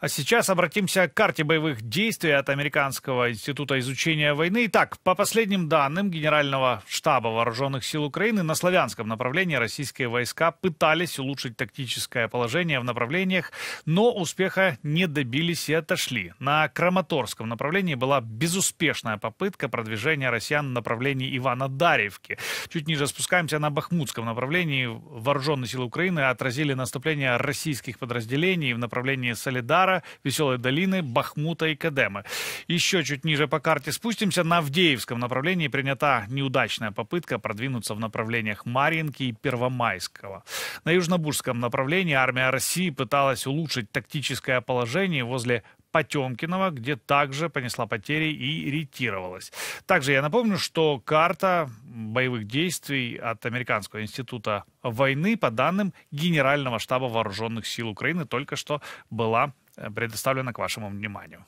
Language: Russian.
А сейчас обратимся к карте боевых действий от Американского института изучения войны. Итак, по последним данным Генерального штаба Вооруженных сил Украины, на славянском направлении российские войска пытались улучшить тактическое положение в направлениях, но успеха не добились и отошли. На Краматорском направлении была безуспешная попытка продвижения россиян в направлении Ивана-Дарьевки. Чуть ниже спускаемся на Бахмутском направлении. Вооруженные силы Украины отразили наступление российских подразделений в направлении Солидара Краснодара, Веселой долины, Бахмута и Кадемы. Еще чуть ниже по карте спустимся. На Авдеевском направлении принята неудачная попытка продвинуться в направлениях Марьинки и Первомайского. На Южнобурском направлении армия России пыталась улучшить тактическое положение возле Потемкинова, где также понесла потери и ретировалась. Также я напомню, что карта боевых действий от Американского института войны по данным Генерального штаба Вооруженных сил Украины только что была предоставлена к вашему вниманию.